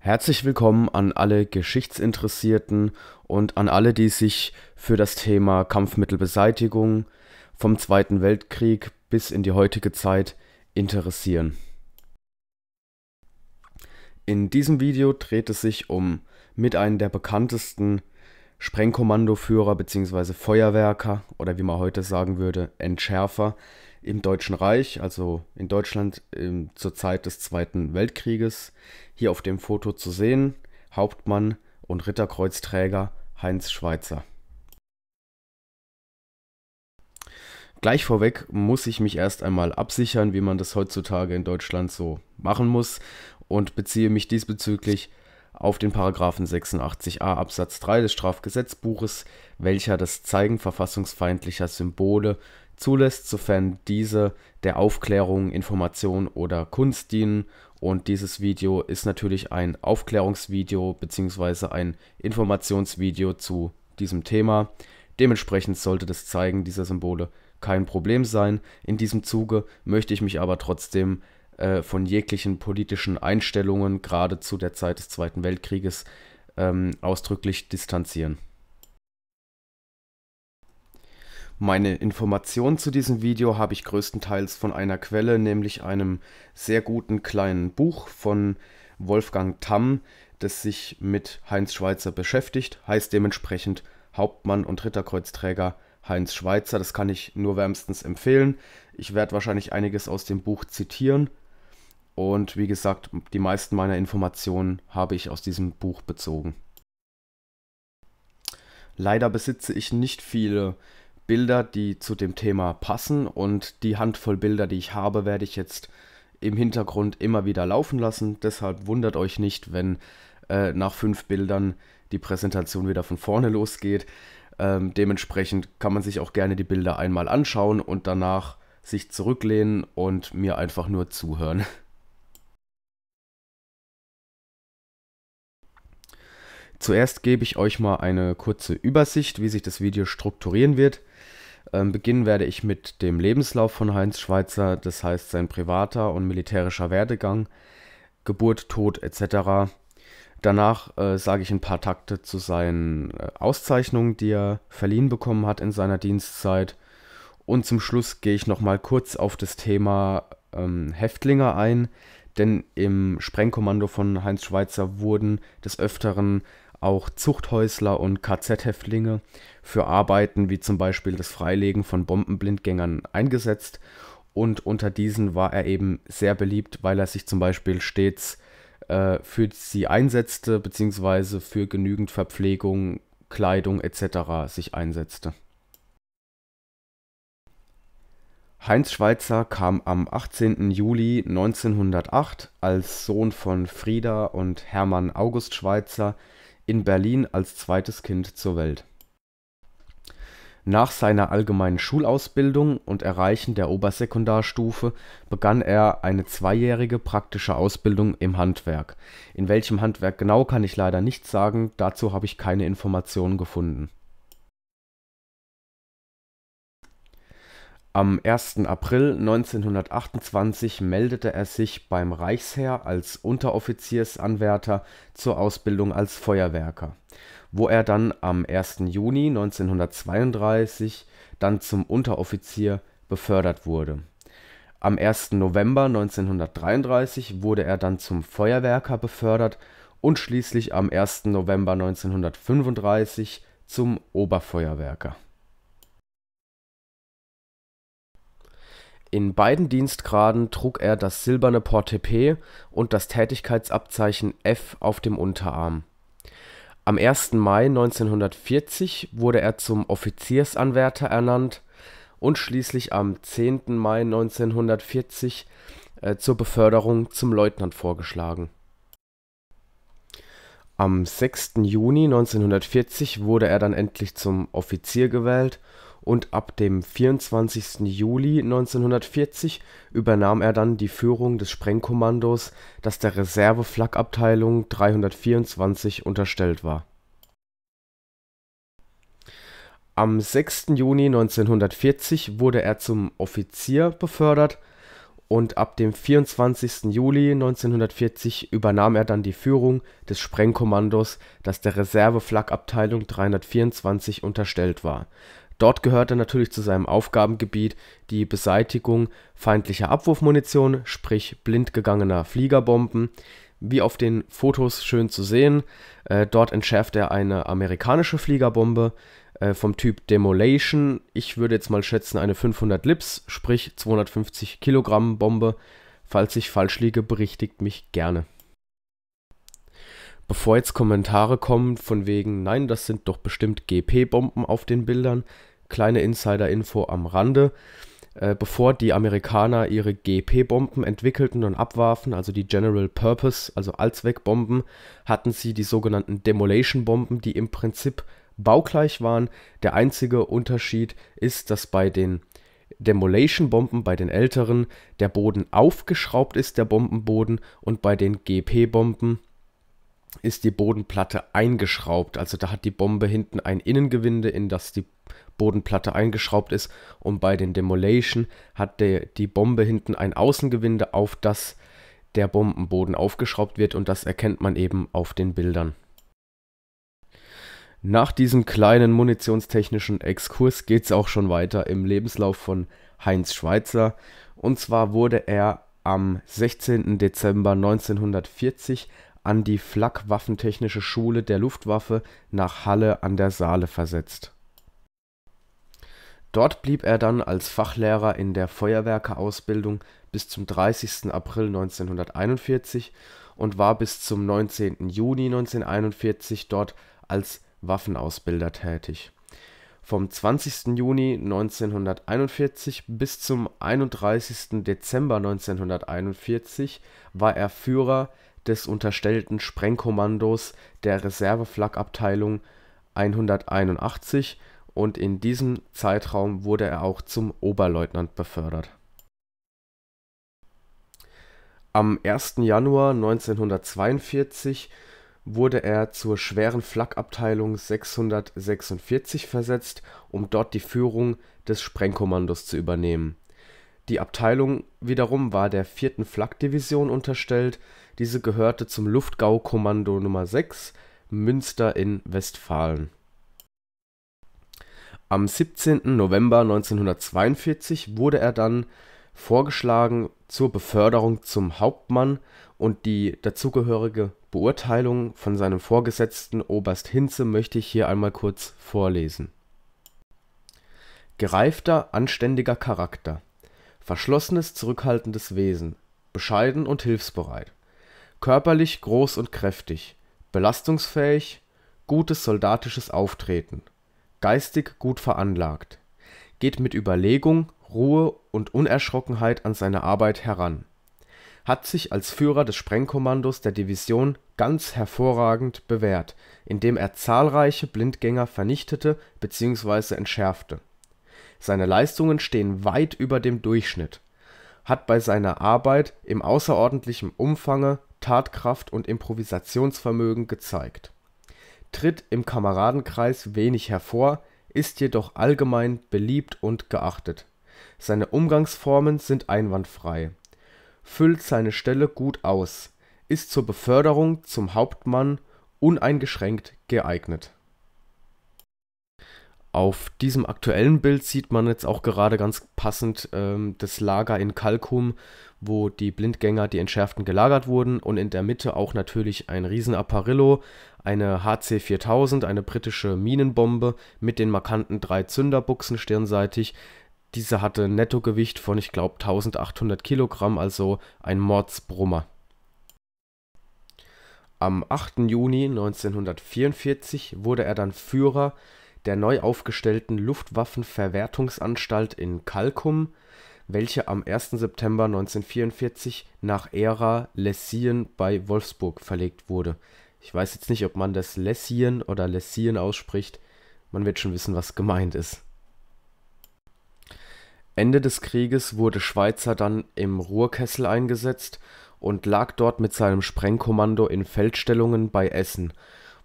Herzlich willkommen an alle Geschichtsinteressierten und an alle, die sich für das Thema Kampfmittelbeseitigung vom Zweiten Weltkrieg bis in die heutige Zeit interessieren. In diesem Video dreht es sich um mit einem der bekanntesten Sprengkommandoführer bzw. Feuerwerker oder wie man heute sagen würde, Entschärfer im Deutschen Reich, also in Deutschland ähm, zur Zeit des Zweiten Weltkrieges. Hier auf dem Foto zu sehen, Hauptmann und Ritterkreuzträger Heinz Schweitzer. Gleich vorweg muss ich mich erst einmal absichern, wie man das heutzutage in Deutschland so machen muss und beziehe mich diesbezüglich auf den Paragraphen 86a Absatz 3 des Strafgesetzbuches, welcher das Zeigen verfassungsfeindlicher Symbole zulässt, sofern diese der Aufklärung, Information oder Kunst dienen. Und dieses Video ist natürlich ein Aufklärungsvideo bzw. ein Informationsvideo zu diesem Thema. Dementsprechend sollte das Zeigen dieser Symbole kein Problem sein. In diesem Zuge möchte ich mich aber trotzdem äh, von jeglichen politischen Einstellungen, gerade zu der Zeit des Zweiten Weltkrieges, ähm, ausdrücklich distanzieren. Meine Informationen zu diesem Video habe ich größtenteils von einer Quelle, nämlich einem sehr guten kleinen Buch von Wolfgang Tamm, das sich mit Heinz Schweizer beschäftigt, heißt dementsprechend Hauptmann und Ritterkreuzträger Heinz Schweizer. Das kann ich nur wärmstens empfehlen. Ich werde wahrscheinlich einiges aus dem Buch zitieren. Und wie gesagt, die meisten meiner Informationen habe ich aus diesem Buch bezogen. Leider besitze ich nicht viele Bilder, die zu dem Thema passen und die Handvoll Bilder, die ich habe, werde ich jetzt im Hintergrund immer wieder laufen lassen. Deshalb wundert euch nicht, wenn äh, nach fünf Bildern die Präsentation wieder von vorne losgeht. Ähm, dementsprechend kann man sich auch gerne die Bilder einmal anschauen und danach sich zurücklehnen und mir einfach nur zuhören. Zuerst gebe ich euch mal eine kurze Übersicht, wie sich das Video strukturieren wird. Ähm, beginnen werde ich mit dem Lebenslauf von Heinz Schweizer, das heißt sein privater und militärischer Werdegang, Geburt, Tod etc. Danach äh, sage ich ein paar Takte zu seinen äh, Auszeichnungen, die er verliehen bekommen hat in seiner Dienstzeit. Und zum Schluss gehe ich nochmal kurz auf das Thema ähm, Häftlinge ein, denn im Sprengkommando von Heinz Schweizer wurden des Öfteren auch Zuchthäusler und KZ-Häftlinge für Arbeiten wie zum Beispiel das Freilegen von Bombenblindgängern eingesetzt und unter diesen war er eben sehr beliebt, weil er sich zum Beispiel stets äh, für sie einsetzte, beziehungsweise für genügend Verpflegung, Kleidung etc. sich einsetzte. Heinz Schweitzer kam am 18. Juli 1908 als Sohn von Frieda und Hermann August Schweitzer in Berlin als zweites Kind zur Welt. Nach seiner allgemeinen Schulausbildung und Erreichen der Obersekundarstufe begann er eine zweijährige praktische Ausbildung im Handwerk. In welchem Handwerk genau, kann ich leider nicht sagen, dazu habe ich keine Informationen gefunden Am 1. April 1928 meldete er sich beim Reichsheer als Unteroffiziersanwärter zur Ausbildung als Feuerwerker, wo er dann am 1. Juni 1932 dann zum Unteroffizier befördert wurde. Am 1. November 1933 wurde er dann zum Feuerwerker befördert und schließlich am 1. November 1935 zum Oberfeuerwerker In beiden Dienstgraden trug er das silberne Portepee und das Tätigkeitsabzeichen F auf dem Unterarm. Am 1. Mai 1940 wurde er zum Offiziersanwärter ernannt und schließlich am 10. Mai 1940 äh, zur Beförderung zum Leutnant vorgeschlagen. Am 6. Juni 1940 wurde er dann endlich zum Offizier gewählt und ab dem 24. Juli 1940 übernahm er dann die Führung des Sprengkommandos, das der Reserve Flak Abteilung 324 unterstellt war. Am 6. Juni 1940 wurde er zum Offizier befördert und ab dem 24. Juli 1940 übernahm er dann die Führung des Sprengkommandos, das der Reserve Flak Abteilung 324 unterstellt war Dort gehört er natürlich zu seinem Aufgabengebiet die Beseitigung feindlicher Abwurfmunition, sprich blind gegangener Fliegerbomben. Wie auf den Fotos schön zu sehen, äh, dort entschärft er eine amerikanische Fliegerbombe äh, vom Typ Demolation. Ich würde jetzt mal schätzen eine 500 Lips, sprich 250 Kilogramm Bombe. Falls ich falsch liege, berichtigt mich gerne bevor jetzt Kommentare kommen von wegen, nein, das sind doch bestimmt GP-Bomben auf den Bildern, kleine Insider-Info am Rande. Äh, bevor die Amerikaner ihre GP-Bomben entwickelten und abwarfen, also die General Purpose, also Allzweckbomben, hatten sie die sogenannten Demolation-Bomben, die im Prinzip baugleich waren. Der einzige Unterschied ist, dass bei den Demolation-Bomben, bei den älteren, der Boden aufgeschraubt ist, der Bombenboden, und bei den GP-Bomben ist die Bodenplatte eingeschraubt. Also da hat die Bombe hinten ein Innengewinde, in das die Bodenplatte eingeschraubt ist. Und bei den Demolation hat der, die Bombe hinten ein Außengewinde, auf das der Bombenboden aufgeschraubt wird. Und das erkennt man eben auf den Bildern. Nach diesem kleinen munitionstechnischen Exkurs geht es auch schon weiter im Lebenslauf von Heinz Schweitzer. Und zwar wurde er am 16. Dezember 1940 an die Flak Waffentechnische Schule der Luftwaffe nach Halle an der Saale versetzt. Dort blieb er dann als Fachlehrer in der Feuerwerkeausbildung bis zum 30. April 1941 und war bis zum 19. Juni 1941 dort als Waffenausbilder tätig. Vom 20. Juni 1941 bis zum 31. Dezember 1941 war er Führer des unterstellten Sprengkommandos der reserve flak 181 und in diesem Zeitraum wurde er auch zum Oberleutnant befördert. Am 1. Januar 1942 wurde er zur Schweren Flakabteilung 646 versetzt, um dort die Führung des Sprengkommandos zu übernehmen die Abteilung wiederum war der 4. Flak-Division unterstellt, diese gehörte zum Luftgaukommando Nummer 6 Münster in Westfalen. Am 17. November 1942 wurde er dann vorgeschlagen zur Beförderung zum Hauptmann und die dazugehörige Beurteilung von seinem Vorgesetzten Oberst Hinze möchte ich hier einmal kurz vorlesen. Gereifter, anständiger Charakter verschlossenes, zurückhaltendes Wesen, bescheiden und hilfsbereit, körperlich groß und kräftig, belastungsfähig, gutes soldatisches Auftreten, geistig gut veranlagt, geht mit Überlegung, Ruhe und Unerschrockenheit an seine Arbeit heran, hat sich als Führer des Sprengkommandos der Division ganz hervorragend bewährt, indem er zahlreiche Blindgänger vernichtete bzw. entschärfte seine Leistungen stehen weit über dem Durchschnitt, hat bei seiner Arbeit im außerordentlichen Umfange Tatkraft und Improvisationsvermögen gezeigt, tritt im Kameradenkreis wenig hervor, ist jedoch allgemein beliebt und geachtet. Seine Umgangsformen sind einwandfrei, füllt seine Stelle gut aus, ist zur Beförderung zum Hauptmann uneingeschränkt geeignet auf diesem aktuellen Bild sieht man jetzt auch gerade ganz passend ähm, das Lager in Kalkum, wo die Blindgänger, die Entschärften gelagert wurden und in der Mitte auch natürlich ein Riesenapparillo, eine HC4000, eine britische Minenbombe mit den markanten drei Zünderbuchsen stirnseitig. Diese hatte Nettogewicht von, ich glaube, 1800 Kilogramm, also ein Mordsbrummer. Am 8. Juni 1944 wurde er dann Führer der neu aufgestellten Luftwaffenverwertungsanstalt in Kalkum, welche am 1. September 1944 nach Ära Lessien bei Wolfsburg verlegt wurde. Ich weiß jetzt nicht, ob man das Lessien oder Lessien ausspricht. Man wird schon wissen, was gemeint ist. Ende des Krieges wurde Schweizer dann im Ruhrkessel eingesetzt und lag dort mit seinem Sprengkommando in Feldstellungen bei Essen,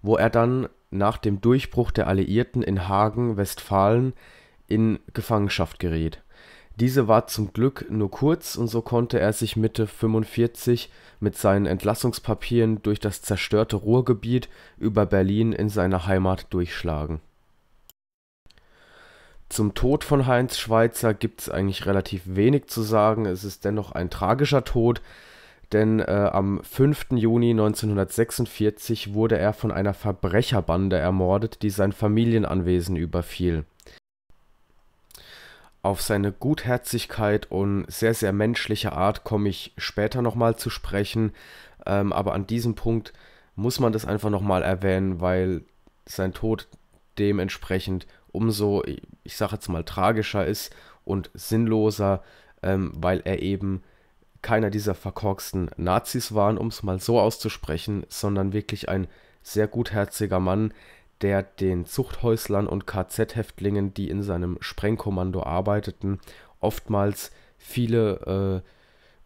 wo er dann nach dem Durchbruch der Alliierten in Hagen (Westfalen) in Gefangenschaft geriet. Diese war zum Glück nur kurz und so konnte er sich Mitte 1945 mit seinen Entlassungspapieren durch das zerstörte Ruhrgebiet über Berlin in seine Heimat durchschlagen. Zum Tod von Heinz Schweizer gibt es eigentlich relativ wenig zu sagen, es ist dennoch ein tragischer Tod denn äh, am 5. Juni 1946 wurde er von einer Verbrecherbande ermordet, die sein Familienanwesen überfiel. Auf seine Gutherzigkeit und sehr, sehr menschliche Art komme ich später nochmal zu sprechen, ähm, aber an diesem Punkt muss man das einfach nochmal erwähnen, weil sein Tod dementsprechend umso, ich sage jetzt mal, tragischer ist und sinnloser, ähm, weil er eben keiner dieser verkorksten Nazis waren, um es mal so auszusprechen, sondern wirklich ein sehr gutherziger Mann, der den Zuchthäuslern und KZ-Häftlingen, die in seinem Sprengkommando arbeiteten, oftmals viele äh,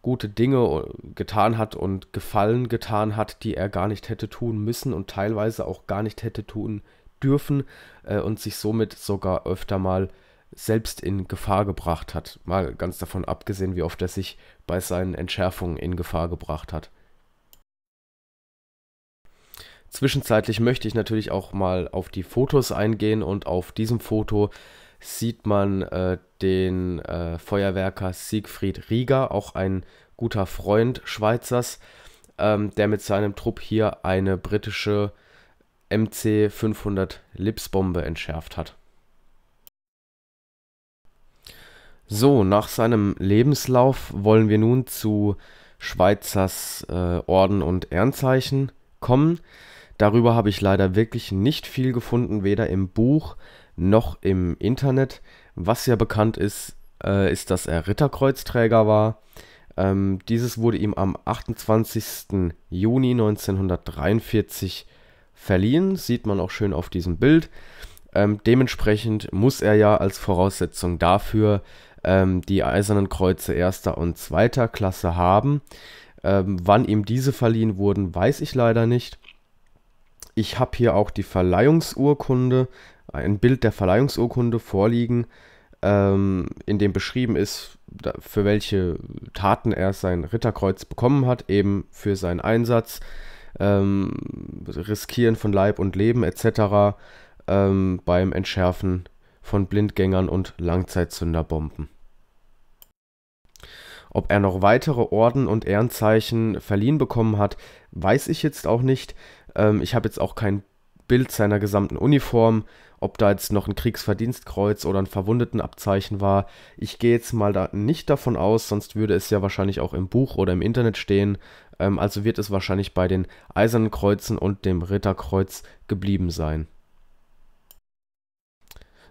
gute Dinge äh, getan hat und Gefallen getan hat, die er gar nicht hätte tun müssen und teilweise auch gar nicht hätte tun dürfen äh, und sich somit sogar öfter mal selbst in Gefahr gebracht hat. Mal ganz davon abgesehen, wie oft er sich bei seinen Entschärfungen in Gefahr gebracht hat. Zwischenzeitlich möchte ich natürlich auch mal auf die Fotos eingehen und auf diesem Foto sieht man äh, den äh, Feuerwerker Siegfried Rieger, auch ein guter Freund Schweizers, ähm, der mit seinem Trupp hier eine britische MC 500 Lipsbombe entschärft hat. So, nach seinem Lebenslauf wollen wir nun zu Schweizers äh, Orden und Ehrenzeichen kommen. Darüber habe ich leider wirklich nicht viel gefunden, weder im Buch noch im Internet. Was ja bekannt ist, äh, ist, dass er Ritterkreuzträger war. Ähm, dieses wurde ihm am 28. Juni 1943 verliehen, sieht man auch schön auf diesem Bild. Ähm, dementsprechend muss er ja als Voraussetzung dafür ähm, die Eisernen Kreuze erster und zweiter Klasse haben. Ähm, wann ihm diese verliehen wurden, weiß ich leider nicht. Ich habe hier auch die Verleihungsurkunde, ein Bild der Verleihungsurkunde vorliegen, ähm, in dem beschrieben ist, für welche Taten er sein Ritterkreuz bekommen hat, eben für seinen Einsatz, ähm, Riskieren von Leib und Leben etc. Ähm, beim Entschärfen von Blindgängern und Langzeitzünderbomben. Ob er noch weitere Orden und Ehrenzeichen verliehen bekommen hat, weiß ich jetzt auch nicht. Ähm, ich habe jetzt auch kein Bild seiner gesamten Uniform, ob da jetzt noch ein Kriegsverdienstkreuz oder ein Verwundetenabzeichen war. Ich gehe jetzt mal da nicht davon aus, sonst würde es ja wahrscheinlich auch im Buch oder im Internet stehen. Ähm, also wird es wahrscheinlich bei den Eisernen Kreuzen und dem Ritterkreuz geblieben sein.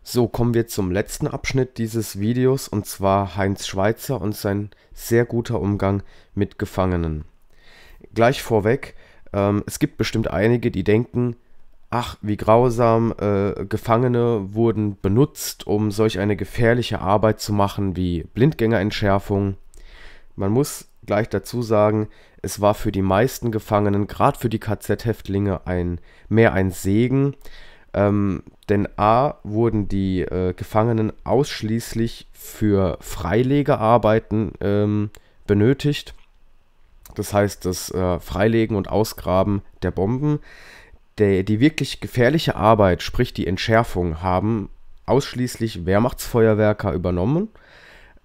So kommen wir zum letzten Abschnitt dieses Videos und zwar Heinz Schweizer und sein sehr guter Umgang mit Gefangenen. Gleich vorweg, ähm, es gibt bestimmt einige, die denken, ach, wie grausam, äh, Gefangene wurden benutzt, um solch eine gefährliche Arbeit zu machen wie Blindgängerentschärfung. Man muss gleich dazu sagen, es war für die meisten Gefangenen, gerade für die KZ-Häftlinge, ein, mehr ein Segen, ähm, denn a wurden die äh, Gefangenen ausschließlich für Freilegearbeiten ähm, benötigt. Das heißt, das äh, Freilegen und Ausgraben der Bomben. Der, die wirklich gefährliche Arbeit, sprich die Entschärfung, haben ausschließlich Wehrmachtsfeuerwerker übernommen.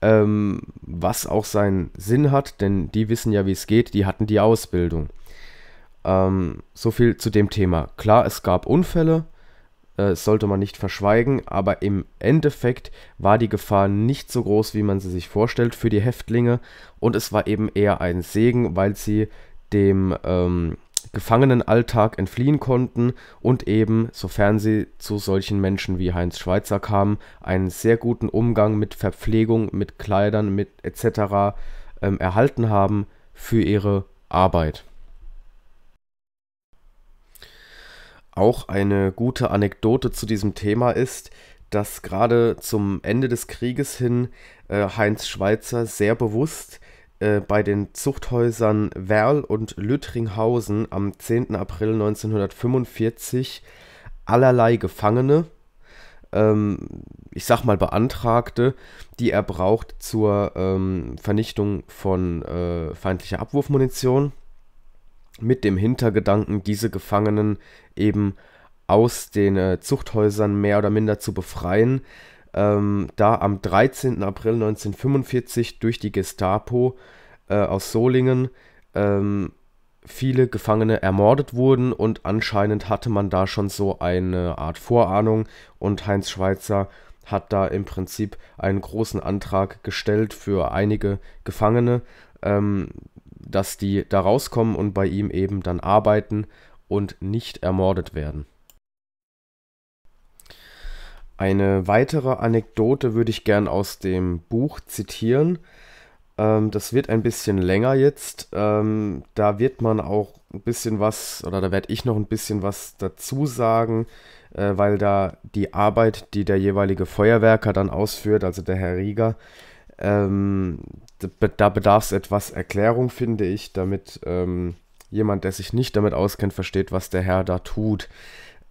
Ähm, was auch seinen Sinn hat, denn die wissen ja, wie es geht, die hatten die Ausbildung. Ähm, so viel zu dem Thema. Klar, es gab Unfälle, das äh, sollte man nicht verschweigen, aber im Endeffekt war die Gefahr nicht so groß, wie man sie sich vorstellt für die Häftlinge und es war eben eher ein Segen, weil sie dem ähm, Gefangenenalltag entfliehen konnten und eben, sofern sie zu solchen Menschen wie Heinz Schweizer kamen, einen sehr guten Umgang mit Verpflegung, mit Kleidern, mit etc. Ähm, erhalten haben für ihre Arbeit. Auch eine gute Anekdote zu diesem Thema ist, dass gerade zum Ende des Krieges hin äh, Heinz Schweitzer sehr bewusst äh, bei den Zuchthäusern Werl und Lüttringhausen am 10. April 1945 allerlei Gefangene, ähm, ich sag mal beantragte, die er braucht zur ähm, Vernichtung von äh, feindlicher Abwurfmunition mit dem Hintergedanken, diese Gefangenen eben aus den äh, Zuchthäusern mehr oder minder zu befreien, ähm, da am 13. April 1945 durch die Gestapo äh, aus Solingen ähm, viele Gefangene ermordet wurden und anscheinend hatte man da schon so eine Art Vorahnung und Heinz Schweizer hat da im Prinzip einen großen Antrag gestellt für einige Gefangene, ähm, dass die da rauskommen und bei ihm eben dann arbeiten und nicht ermordet werden. Eine weitere Anekdote würde ich gern aus dem Buch zitieren. Ähm, das wird ein bisschen länger jetzt. Ähm, da wird man auch ein bisschen was, oder da werde ich noch ein bisschen was dazu sagen, äh, weil da die Arbeit, die der jeweilige Feuerwerker dann ausführt, also der Herr Rieger, ähm, da bedarf es etwas Erklärung, finde ich, damit ähm, jemand, der sich nicht damit auskennt, versteht, was der Herr da tut.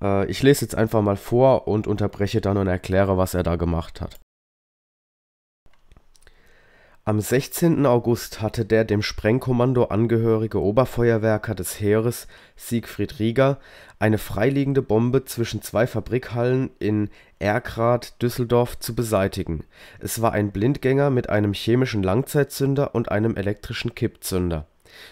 Äh, ich lese jetzt einfach mal vor und unterbreche dann und erkläre, was er da gemacht hat. Am 16. August hatte der dem Sprengkommando angehörige Oberfeuerwerker des Heeres Siegfried Rieger eine freiliegende Bombe zwischen zwei Fabrikhallen in Erkrath (Düsseldorf) zu beseitigen. Es war ein Blindgänger mit einem chemischen Langzeitzünder und einem elektrischen Kippzünder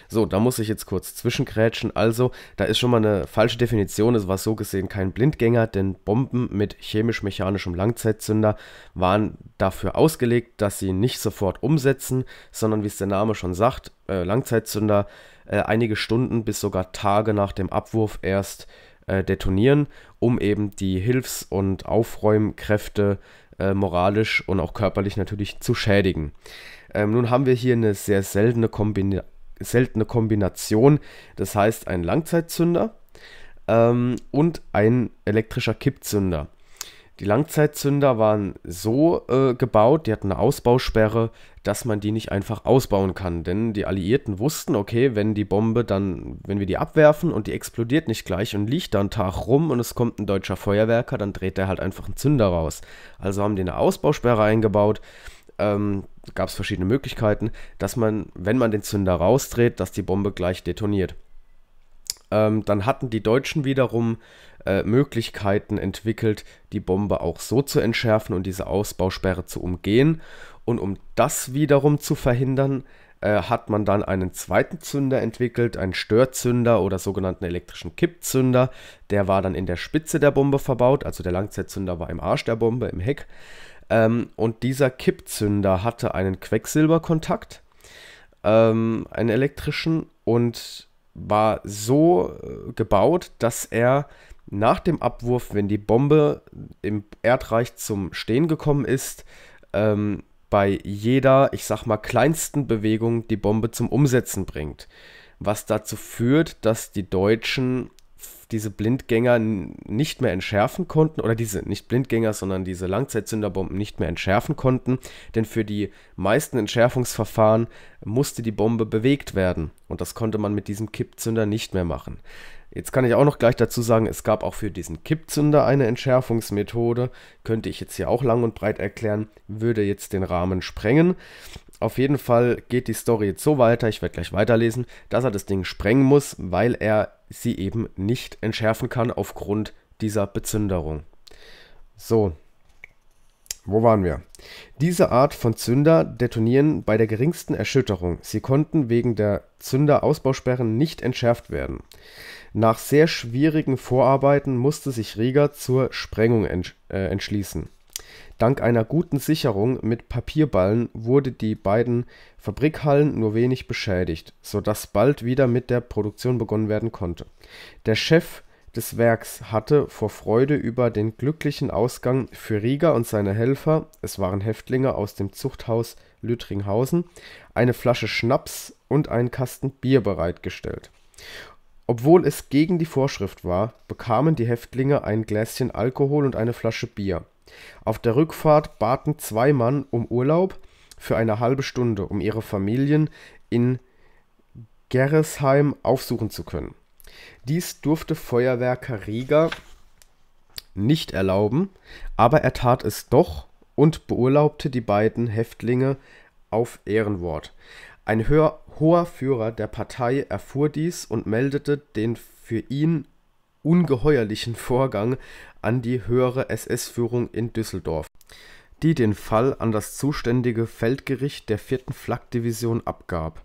so, da muss ich jetzt kurz zwischengrätschen. Also, da ist schon mal eine falsche Definition. Es war so gesehen kein Blindgänger, denn Bomben mit chemisch-mechanischem Langzeitzünder waren dafür ausgelegt, dass sie nicht sofort umsetzen, sondern wie es der Name schon sagt, äh, Langzeitzünder äh, einige Stunden bis sogar Tage nach dem Abwurf erst äh, detonieren, um eben die Hilfs- und Aufräumkräfte moralisch und auch körperlich natürlich zu schädigen. Ähm, nun haben wir hier eine sehr seltene Kombina seltene Kombination. Das heißt ein Langzeitzünder ähm, und ein elektrischer Kippzünder. Die Langzeitzünder waren so äh, gebaut, die hatten eine Ausbausperre, dass man die nicht einfach ausbauen kann. Denn die Alliierten wussten, okay, wenn die Bombe dann, wenn wir die abwerfen und die explodiert nicht gleich und liegt dann Tag rum und es kommt ein deutscher Feuerwerker, dann dreht der halt einfach einen Zünder raus. Also haben die eine Ausbausperre eingebaut ähm, gab es verschiedene Möglichkeiten, dass man, wenn man den Zünder rausdreht, dass die Bombe gleich detoniert. Ähm, dann hatten die Deutschen wiederum äh, Möglichkeiten entwickelt, die Bombe auch so zu entschärfen und diese Ausbausperre zu umgehen. Und um das wiederum zu verhindern, äh, hat man dann einen zweiten Zünder entwickelt, einen Störzünder oder sogenannten elektrischen Kippzünder. Der war dann in der Spitze der Bombe verbaut, also der Langzeitzünder war im Arsch der Bombe, im Heck. Ähm, und dieser Kippzünder hatte einen Quecksilberkontakt, ähm, einen elektrischen, und war so äh, gebaut, dass er nach dem Abwurf, wenn die Bombe im Erdreich zum Stehen gekommen ist, ähm, bei jeder, ich sag mal, kleinsten Bewegung die Bombe zum Umsetzen bringt. Was dazu führt, dass die Deutschen diese Blindgänger nicht mehr entschärfen konnten, oder diese, nicht Blindgänger, sondern diese Langzeitzünderbomben nicht mehr entschärfen konnten, denn für die meisten Entschärfungsverfahren musste die Bombe bewegt werden und das konnte man mit diesem Kippzünder nicht mehr machen. Jetzt kann ich auch noch gleich dazu sagen, es gab auch für diesen Kippzünder eine Entschärfungsmethode, könnte ich jetzt hier auch lang und breit erklären, würde jetzt den Rahmen sprengen. Auf jeden Fall geht die Story jetzt so weiter, ich werde gleich weiterlesen, dass er das Ding sprengen muss, weil er sie eben nicht entschärfen kann aufgrund dieser Bezünderung. So, wo waren wir? Diese Art von Zünder detonieren bei der geringsten Erschütterung. Sie konnten wegen der Zünderausbausperren nicht entschärft werden. Nach sehr schwierigen Vorarbeiten musste sich Rieger zur Sprengung entsch äh, entschließen. Dank einer guten Sicherung mit Papierballen wurden die beiden Fabrikhallen nur wenig beschädigt, sodass bald wieder mit der Produktion begonnen werden konnte. Der Chef des Werks hatte vor Freude über den glücklichen Ausgang für Rieger und seine Helfer (es waren Häftlinge aus dem Zuchthaus Lüttringhausen, eine Flasche Schnaps und einen Kasten Bier bereitgestellt. Obwohl es gegen die Vorschrift war, bekamen die Häftlinge ein Gläschen Alkohol und eine Flasche Bier auf der Rückfahrt baten zwei Mann um Urlaub für eine halbe Stunde, um ihre Familien in Gerresheim aufsuchen zu können. Dies durfte Feuerwerker Rieger nicht erlauben, aber er tat es doch und beurlaubte die beiden Häftlinge auf Ehrenwort. Ein hoher Führer der Partei erfuhr dies und meldete den für ihn ungeheuerlichen Vorgang an die höhere SS-Führung in Düsseldorf, die den Fall an das zuständige Feldgericht der 4. Flak-Division abgab.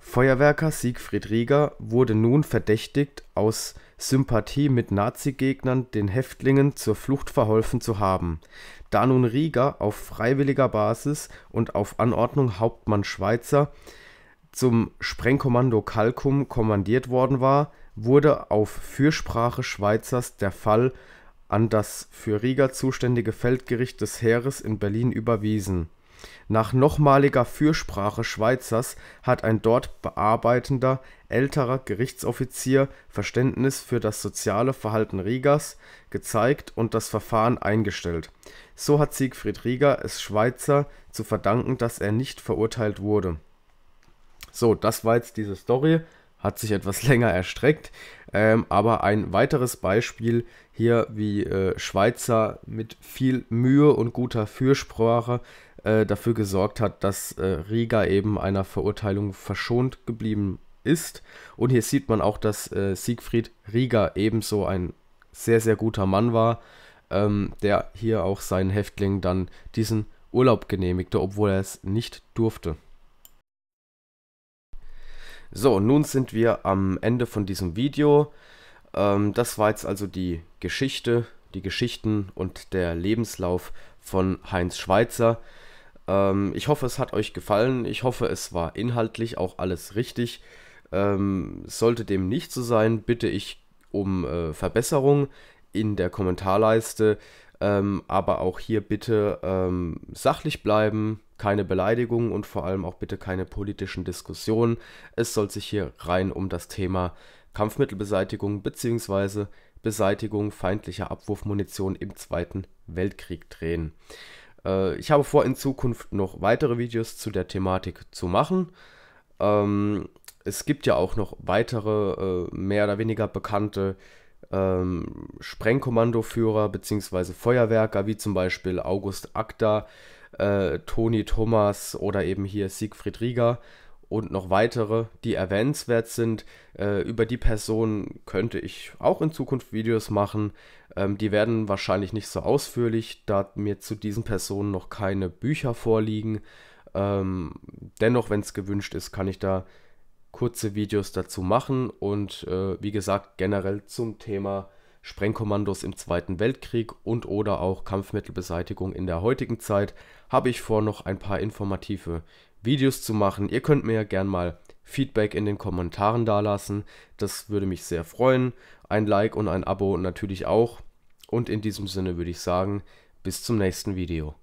Feuerwerker Siegfried Rieger wurde nun verdächtigt, aus Sympathie mit Nazi-Gegnern den Häftlingen zur Flucht verholfen zu haben. Da nun Rieger auf freiwilliger Basis und auf Anordnung Hauptmann Schweizer zum Sprengkommando Kalkum kommandiert worden war wurde auf Fürsprache Schweizers der Fall an das für Riga zuständige Feldgericht des Heeres in Berlin überwiesen. Nach nochmaliger Fürsprache Schweizers hat ein dort bearbeitender älterer Gerichtsoffizier Verständnis für das soziale Verhalten Rigas gezeigt und das Verfahren eingestellt. So hat Siegfried Rieger es Schweizer zu verdanken, dass er nicht verurteilt wurde. So, das war jetzt diese Story hat sich etwas länger erstreckt. Ähm, aber ein weiteres Beispiel hier, wie äh, Schweizer mit viel Mühe und guter Fürsprache äh, dafür gesorgt hat, dass äh, Riga eben einer Verurteilung verschont geblieben ist. Und hier sieht man auch, dass äh, Siegfried Riga ebenso ein sehr, sehr guter Mann war, ähm, der hier auch seinen Häftlingen dann diesen Urlaub genehmigte, obwohl er es nicht durfte. So, nun sind wir am Ende von diesem Video. Ähm, das war jetzt also die Geschichte, die Geschichten und der Lebenslauf von Heinz Schweizer. Ähm, ich hoffe, es hat euch gefallen. Ich hoffe, es war inhaltlich auch alles richtig. Ähm, sollte dem nicht so sein, bitte ich um äh, Verbesserung in der Kommentarleiste. Ähm, aber auch hier bitte ähm, sachlich bleiben, keine Beleidigungen und vor allem auch bitte keine politischen Diskussionen. Es soll sich hier rein um das Thema Kampfmittelbeseitigung bzw. Beseitigung feindlicher Abwurfmunition im Zweiten Weltkrieg drehen. Äh, ich habe vor, in Zukunft noch weitere Videos zu der Thematik zu machen. Ähm, es gibt ja auch noch weitere, äh, mehr oder weniger bekannte ähm, Sprengkommandoführer bzw. Feuerwerker, wie zum Beispiel August Akta, äh, Toni Thomas oder eben hier Siegfried Rieger und noch weitere, die erwähnenswert sind. Äh, über die Personen könnte ich auch in Zukunft Videos machen. Ähm, die werden wahrscheinlich nicht so ausführlich, da mir zu diesen Personen noch keine Bücher vorliegen. Ähm, dennoch, wenn es gewünscht ist, kann ich da kurze Videos dazu machen und äh, wie gesagt generell zum Thema Sprengkommandos im Zweiten Weltkrieg und oder auch Kampfmittelbeseitigung in der heutigen Zeit habe ich vor, noch ein paar informative Videos zu machen. Ihr könnt mir ja gern mal Feedback in den Kommentaren dalassen. Das würde mich sehr freuen. Ein Like und ein Abo natürlich auch. Und in diesem Sinne würde ich sagen, bis zum nächsten Video.